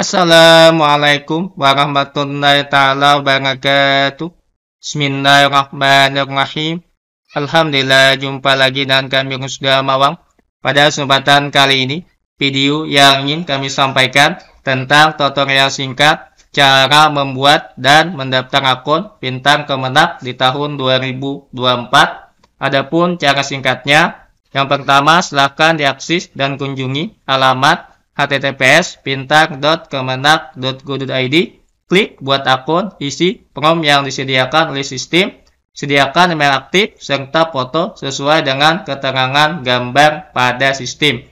Assalamualaikum warahmatullahi taala wabarakatuh. Bismillahirrahmanirrahim. Alhamdulillah jumpa lagi dengan kami sudah Mawang. Pada kesempatan kali ini, video yang ingin kami sampaikan tentang tutorial singkat cara membuat dan mendaftar akun Bintang Kemenak di tahun 2024. Adapun cara singkatnya, yang pertama silahkan diakses dan kunjungi alamat https pintar.kemenak.go.id klik buat akun isi prom yang disediakan oleh sistem sediakan email aktif serta foto sesuai dengan keterangan gambar pada sistem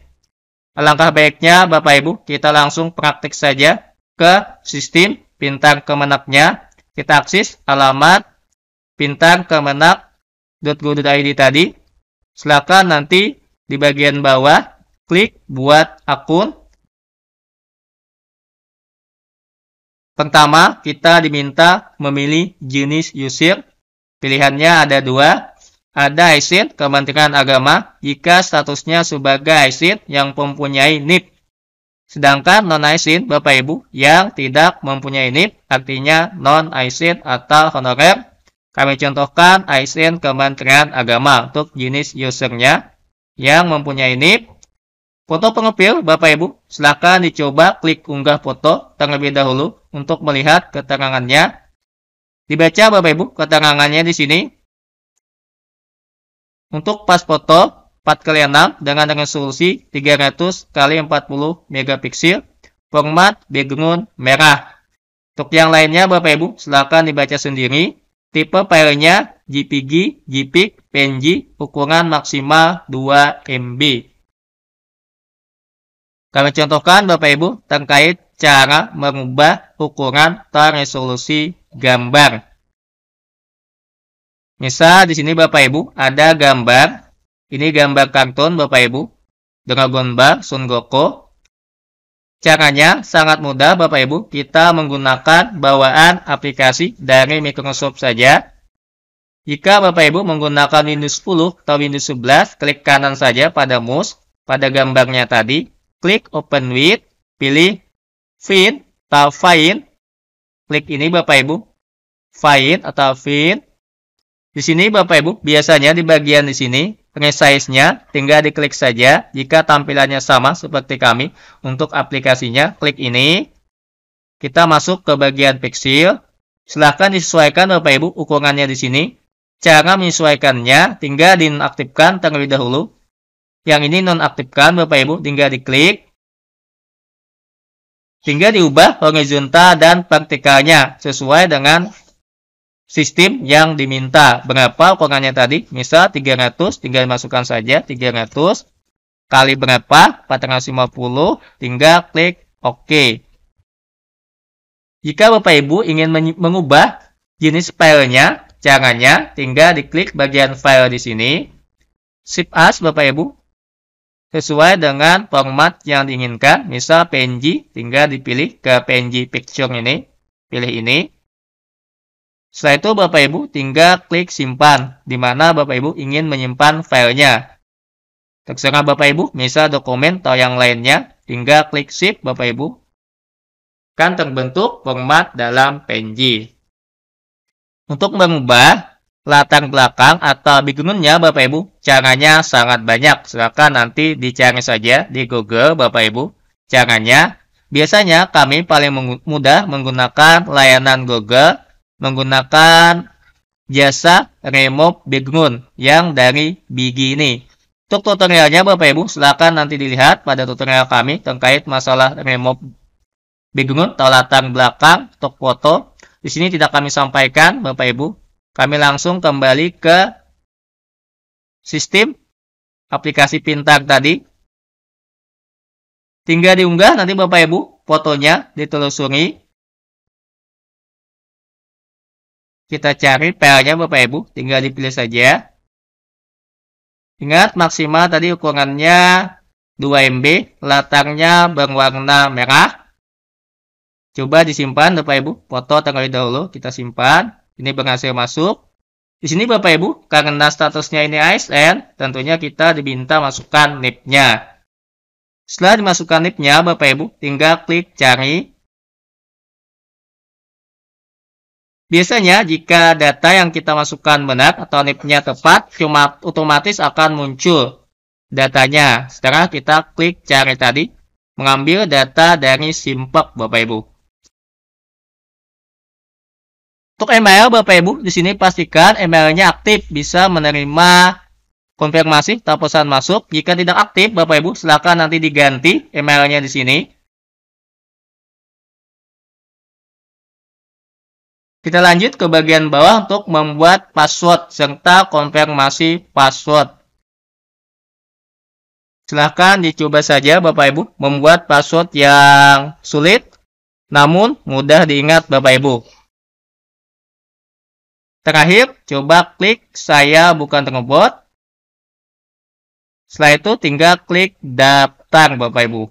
alangkah baiknya Bapak Ibu kita langsung praktik saja ke sistem pintar kemenaknya kita akses alamat pintar kemenak.go.id tadi silakan nanti di bagian bawah klik buat akun Pertama, kita diminta memilih jenis yusir. Pilihannya ada dua. Ada isin Kementerian Agama, jika statusnya sebagai isin yang mempunyai NIP. Sedangkan non isin, Bapak Ibu, yang tidak mempunyai NIP, artinya non isin atau honorer. Kami contohkan isin Kementerian Agama untuk jenis usernya yang mempunyai NIP Foto pengepil, Bapak Ibu, silakan dicoba klik unggah foto terlebih dahulu untuk melihat keterangannya. Dibaca Bapak Ibu keterangannya di sini. Untuk pas foto 4 kali 6 dengan resolusi 300 kali 40 megapiksel, format background merah. Untuk yang lainnya Bapak Ibu silakan dibaca sendiri. Tipe filenya JPG, JPEG, PNG, ukuran maksimal 2 MB. Kami contohkan Bapak Ibu terkait cara mengubah ukuran atau resolusi gambar. Misal di sini Bapak Ibu ada gambar, ini gambar kartun Bapak Ibu, Dragon Ball Sun Goku. Caranya sangat mudah Bapak Ibu, kita menggunakan bawaan aplikasi dari Microsoft saja. Jika Bapak Ibu menggunakan Windows 10 atau Windows 11, klik kanan saja pada mouse pada gambarnya tadi, Klik Open With, pilih Find atau Find. Klik ini Bapak Ibu. Find atau Find. Di sini Bapak Ibu, biasanya di bagian di sini resize-nya tinggal diklik saja. Jika tampilannya sama seperti kami untuk aplikasinya, klik ini. Kita masuk ke bagian pixel. Silahkan disesuaikan Bapak Ibu ukurannya di sini. Cara menyesuaikannya tinggal dinonaktifkan terlebih dahulu yang ini nonaktifkan Bapak Ibu, tinggal diklik. Tinggal diubah horizontal dan vertikalnya sesuai dengan sistem yang diminta. Berapa ukurannya tadi? Misal 300, tinggal masukkan saja 300 kali berapa? 450, tinggal klik OK. Jika Bapak Ibu ingin mengubah jenis filenya, caranya tinggal diklik bagian file di sini. Shift as Bapak Ibu, sesuai dengan format yang diinginkan. Misal PNG, tinggal dipilih ke PNG picture ini, pilih ini. Setelah itu Bapak Ibu tinggal klik simpan, di mana Bapak Ibu ingin menyimpan filenya. Terserah Bapak Ibu, misal dokumen atau yang lainnya, tinggal klik save Bapak Ibu. Kan terbentuk format dalam PNG. Untuk mengubah, latar belakang atau backgroundnya Bapak Ibu? Caranya sangat banyak. silahkan nanti dicari saja di Google Bapak Ibu. Caranya biasanya kami paling mudah menggunakan layanan Google menggunakan jasa remove background yang dari Bigi ini. Untuk tutorialnya Bapak Ibu silahkan nanti dilihat pada tutorial kami terkait masalah remove background atau latar belakang untuk foto. Di sini tidak kami sampaikan Bapak Ibu kami langsung kembali ke sistem aplikasi pintar tadi. Tinggal diunggah nanti Bapak Ibu fotonya ditelusuri. Kita cari filenya Bapak Ibu, tinggal dipilih saja. Ingat maksimal tadi ukurannya 2 MB, latarnya berwarna merah. Coba disimpan Bapak Ibu, foto terlebih dahulu kita simpan ini berhasil masuk. Di sini Bapak Ibu, karena statusnya ini ASN, tentunya kita diminta masukkan NIP-nya. Setelah dimasukkan NIP-nya, Bapak Ibu, tinggal klik cari. Biasanya jika data yang kita masukkan benar atau NIP-nya tepat, cuma otomatis akan muncul datanya. Setelah kita klik cari tadi, mengambil data dari Simpek Bapak Ibu. Untuk email Bapak Ibu, di sini pastikan emailnya aktif, bisa menerima konfirmasi atau pesan masuk. Jika tidak aktif, Bapak Ibu, silakan nanti diganti emailnya di sini. Kita lanjut ke bagian bawah untuk membuat password serta konfirmasi password. Silahkan dicoba saja Bapak Ibu membuat password yang sulit namun mudah diingat Bapak Ibu. Terakhir, coba klik saya bukan robot. Setelah itu tinggal klik daftar Bapak Ibu.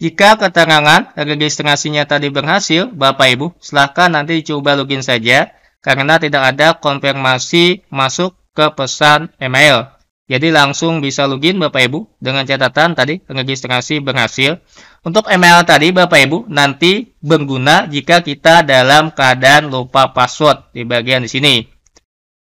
Jika keterangan registrasinya tadi berhasil, Bapak Ibu, silahkan nanti coba login saja karena tidak ada konfirmasi masuk ke pesan email. Jadi langsung bisa login Bapak Ibu dengan catatan tadi registrasi berhasil. Untuk email tadi Bapak Ibu nanti berguna jika kita dalam keadaan lupa password di bagian di sini.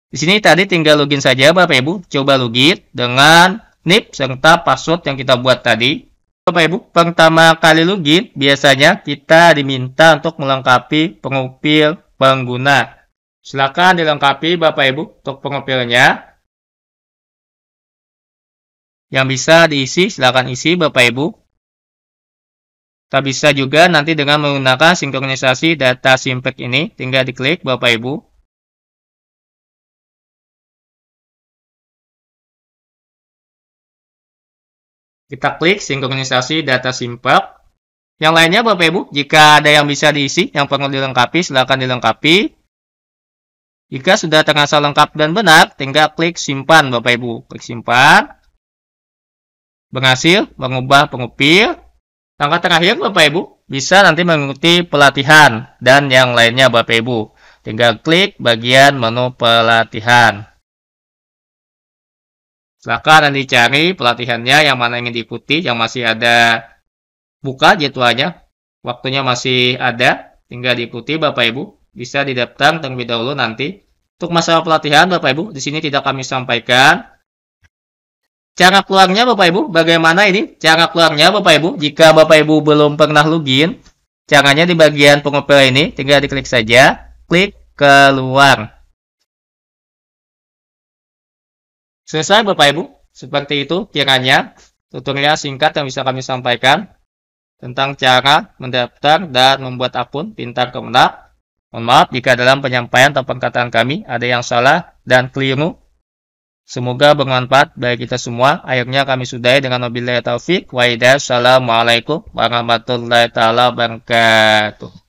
Di sini tadi tinggal login saja Bapak Ibu, coba login dengan NIP serta password yang kita buat tadi. Bapak Ibu, pertama kali login biasanya kita diminta untuk melengkapi pengupil pengguna. Silakan dilengkapi Bapak Ibu untuk pengupilnya yang bisa diisi, silakan isi Bapak Ibu. Tak bisa juga nanti dengan menggunakan sinkronisasi data simpek ini, tinggal diklik Bapak Ibu. Kita klik sinkronisasi data simpek. Yang lainnya Bapak Ibu, jika ada yang bisa diisi, yang perlu dilengkapi, silakan dilengkapi. Jika sudah terasa lengkap dan benar, tinggal klik simpan Bapak Ibu. Klik simpan. Penghasil, mengubah pengupil. Langkah terakhir Bapak Ibu bisa nanti mengikuti pelatihan dan yang lainnya Bapak Ibu. Tinggal klik bagian menu pelatihan. Silahkan nanti cari pelatihannya yang mana ingin diikuti, yang masih ada buka jadwalnya, waktunya masih ada, tinggal diikuti Bapak Ibu. Bisa didaftar terlebih dahulu nanti. Untuk masalah pelatihan Bapak Ibu, di sini tidak kami sampaikan, Cara keluarnya Bapak Ibu, bagaimana ini? Cara keluarnya Bapak Ibu, jika Bapak Ibu belum pernah login, caranya di bagian pengopel ini, tinggal diklik saja, klik keluar. Selesai Bapak Ibu, seperti itu kiranya tutorial singkat yang bisa kami sampaikan tentang cara mendaftar dan membuat akun pintar kemenang Mohon maaf jika dalam penyampaian atau perkataan kami ada yang salah dan keliru Semoga bermanfaat bagi kita semua. Akhirnya kami sudahi dengan mobilnya taufik Waalaikumsalam Waalaikumsalam warahmatullahi wabarakatuh.